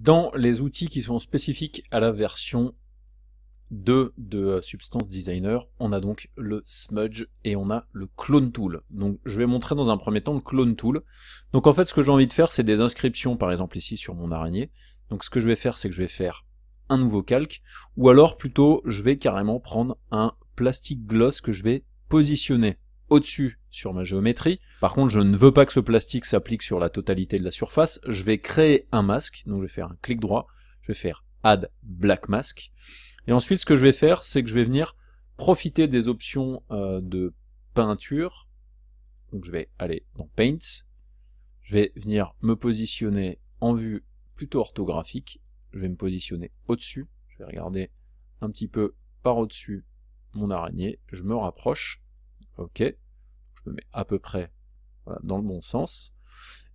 dans les outils qui sont spécifiques à la version 2 de euh, Substance Designer, on a donc le Smudge et on a le Clone Tool. Donc je vais montrer dans un premier temps le Clone Tool. Donc en fait ce que j'ai envie de faire c'est des inscriptions par exemple ici sur mon araignée. Donc ce que je vais faire c'est que je vais faire un nouveau calque ou alors plutôt je vais carrément prendre un plastique gloss que je vais positionner au-dessus sur ma géométrie. Par contre, je ne veux pas que ce plastique s'applique sur la totalité de la surface. Je vais créer un masque, donc je vais faire un clic droit, je vais faire Add Black Mask. Et ensuite, ce que je vais faire, c'est que je vais venir profiter des options euh, de peinture. Donc je vais aller dans Paint. Je vais venir me positionner en vue plutôt orthographique. Je vais me positionner au-dessus. Je vais regarder un petit peu par au-dessus mon araignée. Je me rapproche. OK je me mets à peu près dans le bon sens.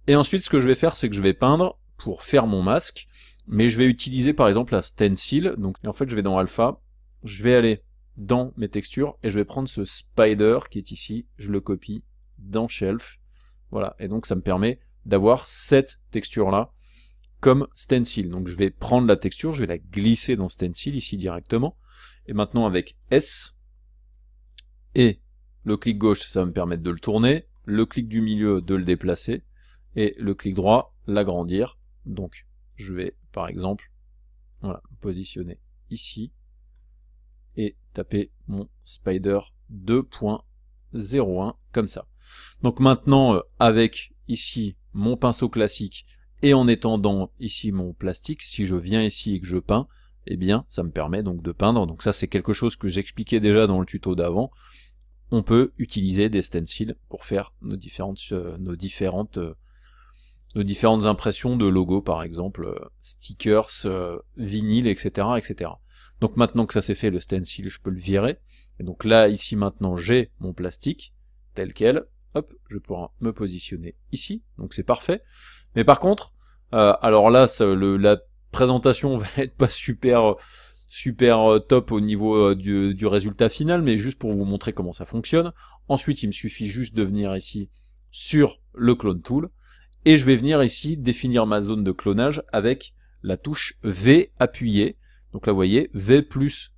Et ensuite, ce que je vais faire, c'est que je vais peindre pour faire mon masque, mais je vais utiliser par exemple la stencil. Donc, en fait, je vais dans Alpha, je vais aller dans mes textures et je vais prendre ce spider qui est ici, je le copie dans Shelf. Voilà, et donc ça me permet d'avoir cette texture-là comme stencil. Donc je vais prendre la texture, je vais la glisser dans stencil ici directement. Et maintenant avec S et le clic gauche, ça va me permettre de le tourner, le clic du milieu, de le déplacer, et le clic droit, l'agrandir. Donc, je vais, par exemple, voilà, positionner ici, et taper mon spider 2.01, comme ça. Donc maintenant, euh, avec ici mon pinceau classique, et en étendant ici mon plastique, si je viens ici et que je peins, eh bien ça me permet donc de peindre. Donc ça c'est quelque chose que j'expliquais déjà dans le tuto d'avant on peut utiliser des stencils pour faire nos différentes, euh, nos différentes, euh, nos différentes impressions de logos, par exemple, euh, stickers, vinyle, etc., etc. Donc maintenant que ça c'est fait, le stencil, je peux le virer. Et donc là, ici, maintenant, j'ai mon plastique, tel quel. Hop, je pourrai me positionner ici. Donc c'est parfait. Mais par contre, alors là, ça, le, la présentation va être pas super super euh, top au niveau euh, du, résultat final, mais juste pour vous montrer comment ça fonctionne. Ensuite, il me suffit juste de venir ici sur le clone tool, et je vais venir ici définir ma zone de clonage avec la touche V appuyée. Donc là, vous voyez, V plus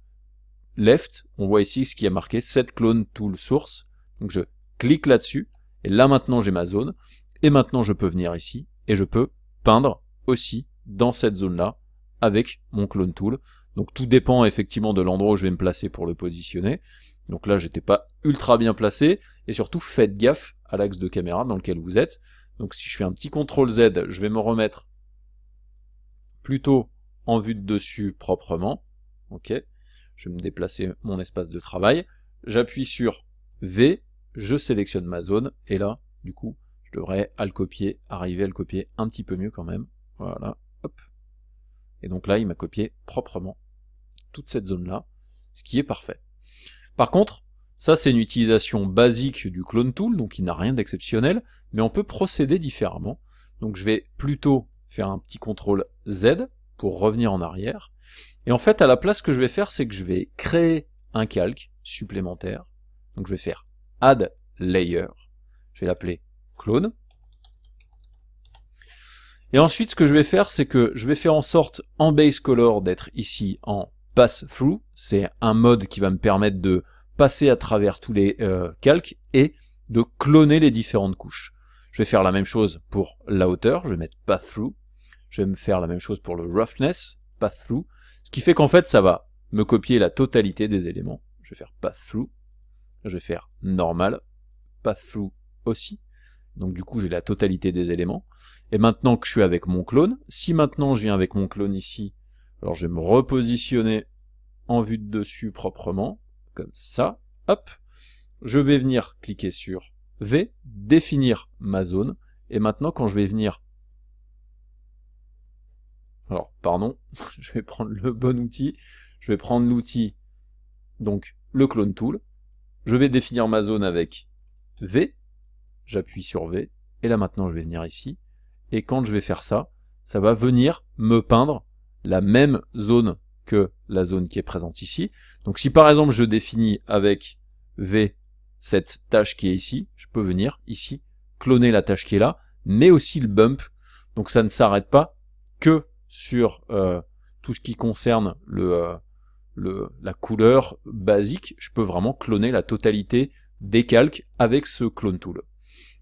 left, on voit ici ce qui a marqué, set clone tool source. Donc je clique là-dessus, et là maintenant j'ai ma zone, et maintenant je peux venir ici, et je peux peindre aussi dans cette zone-là avec mon clone tool. Donc tout dépend effectivement de l'endroit où je vais me placer pour le positionner. Donc là, j'étais pas ultra bien placé. Et surtout, faites gaffe à l'axe de caméra dans lequel vous êtes. Donc si je fais un petit CTRL Z, je vais me remettre plutôt en vue de dessus proprement. Ok. Je vais me déplacer mon espace de travail. J'appuie sur V, je sélectionne ma zone. Et là, du coup, je devrais à copier, arriver à le copier un petit peu mieux quand même. Voilà. Hop. Et donc là, il m'a copié proprement toute cette zone-là, ce qui est parfait. Par contre, ça c'est une utilisation basique du clone tool, donc il n'a rien d'exceptionnel, mais on peut procéder différemment. Donc je vais plutôt faire un petit contrôle Z pour revenir en arrière. Et en fait, à la place, ce que je vais faire, c'est que je vais créer un calque supplémentaire. Donc je vais faire add layer, je vais l'appeler clone, et ensuite, ce que je vais faire, c'est que je vais faire en sorte en base color d'être ici en pass through. C'est un mode qui va me permettre de passer à travers tous les euh, calques et de cloner les différentes couches. Je vais faire la même chose pour la hauteur. Je vais mettre pass through. Je vais me faire la même chose pour le roughness, Pass through. Ce qui fait qu'en fait, ça va me copier la totalité des éléments. Je vais faire pass through. Je vais faire normal, Pass through aussi donc du coup j'ai la totalité des éléments. Et maintenant que je suis avec mon clone, si maintenant je viens avec mon clone ici, alors je vais me repositionner en vue de dessus proprement, comme ça, hop, je vais venir cliquer sur V, définir ma zone, et maintenant quand je vais venir alors, pardon, je vais prendre le bon outil. Je vais prendre l'outil, donc le clone tool. Je vais définir ma zone avec V j'appuie sur V, et là maintenant je vais venir ici, et quand je vais faire ça, ça va venir me peindre la même zone que la zone qui est présente ici. Donc si par exemple je définis avec V cette tâche qui est ici, je peux venir ici cloner la tâche qui est là, mais aussi le bump. Donc ça ne s'arrête pas que sur euh, tout ce qui concerne le, euh, le, la couleur basique. Je peux vraiment cloner la totalité des calques avec ce clone tool.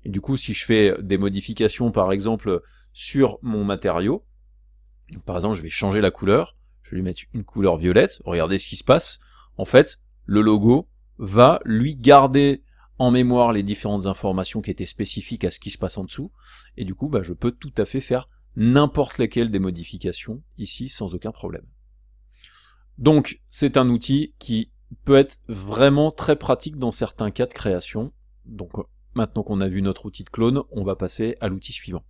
Et du coup, si je fais des modifications, par exemple, sur mon matériau, par exemple, je vais changer la couleur, je vais lui mettre une couleur violette, regardez ce qui se passe. En fait, le logo va lui garder en mémoire les différentes informations qui étaient spécifiques à ce qui se passe en dessous, et du coup, bah, je peux tout à fait faire n'importe laquelle des modifications ici sans aucun problème. Donc, c'est un outil qui peut être vraiment très pratique dans certains cas de création, donc Maintenant qu'on a vu notre outil de clone, on va passer à l'outil suivant.